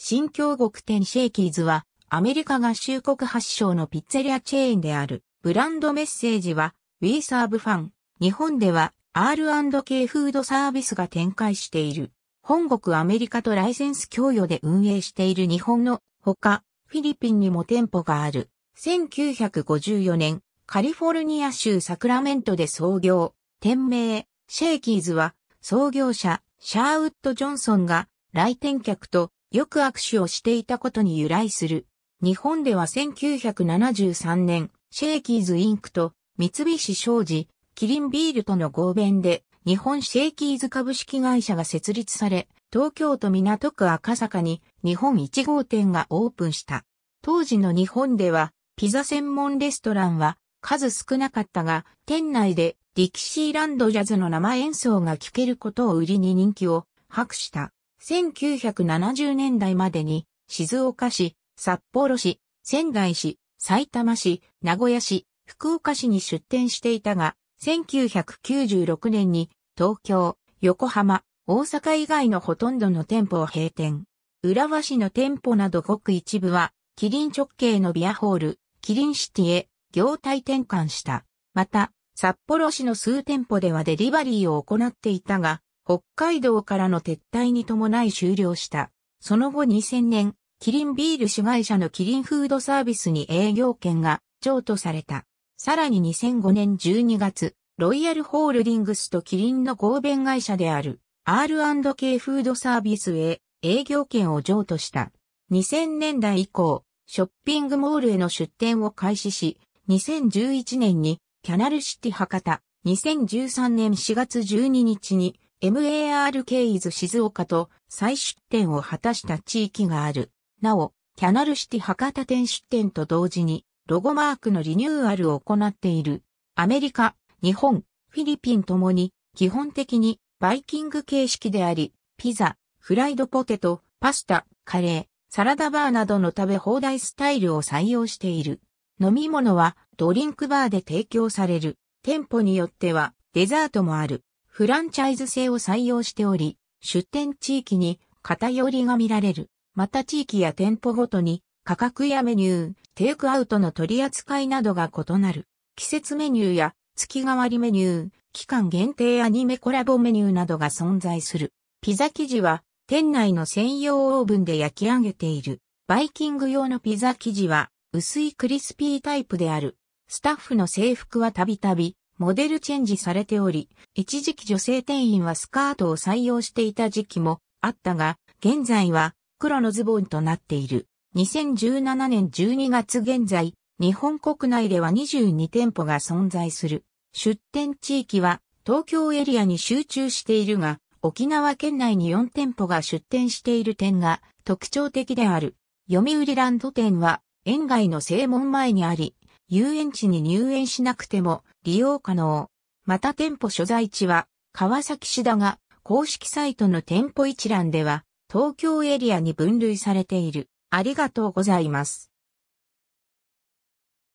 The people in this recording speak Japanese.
新京極店シェイキーズは、アメリカ合衆国発祥のピッツェリアチェーンである。ブランドメッセージは、We Serve Fun。日本では R&K フードサービスが展開している。本国アメリカとライセンス供与で運営している日本のほか、フィリピンにも店舗がある。1954年、カリフォルニア州サクラメントで創業。店名、シェイキーズは、創業者、シャーウッド・ジョンソンが、来店客とよく握手をしていたことに由来する。日本では1973年、シェイキーズインクと三菱商事、キリンビールとの合弁で、日本シェイキーズ株式会社が設立され、東京都港区赤坂に日本1号店がオープンした。当時の日本では、ピザ専門レストランは数少なかったが、店内でディキシーランドジャズの生演奏が聴けることを売りに人気を博した。1970年代までに、静岡市、札幌市、仙台市、埼玉市、名古屋市、福岡市に出店していたが、1996年に東京、横浜、大阪以外のほとんどの店舗を閉店。浦和市の店舗などごく一部は、キリン直径のビアホール、キリンシティへ業態転換した。また、札幌市の数店舗ではデリバリーを行っていたが、北海道からの撤退に伴い終了した。その後2000年、キリンビール子会社のキリンフードサービスに営業権が譲渡された。さらに2005年12月、ロイヤルホールディングスとキリンの合弁会社である R&K フードサービスへ営業権を譲渡した。2000年代以降、ショッピングモールへの出店を開始し、2011年にキャナルシティ博多、2013年4月12日に MARK 伊豆静岡と再出店を果たした地域がある。なお、キャナルシティ博多店出店と同時に、ロゴマークのリニューアルを行っている。アメリカ、日本、フィリピンともに、基本的にバイキング形式であり、ピザ、フライドポテト、パスタ、カレー、サラダバーなどの食べ放題スタイルを採用している。飲み物はドリンクバーで提供される。店舗によってはデザートもある。フランチャイズ制を採用しており、出店地域に偏りが見られる。また地域や店舗ごとに価格やメニュー、テイクアウトの取り扱いなどが異なる。季節メニューや月替わりメニュー、期間限定アニメコラボメニューなどが存在する。ピザ生地は店内の専用オーブンで焼き上げている。バイキング用のピザ生地は薄いクリスピータイプである。スタッフの制服はたびたびモデルチェンジされており、一時期女性店員はスカートを採用していた時期もあったが、現在は黒のズボンとなっている。2017年12月現在、日本国内では22店舗が存在する。出店地域は東京エリアに集中しているが、沖縄県内に4店舗が出店している点が特徴的である。読売ランド店は、園外の正門前にあり、遊園地に入園しなくても利用可能。また店舗所在地は川崎市だが、公式サイトの店舗一覧では東京エリアに分類されている。ありがとうございます。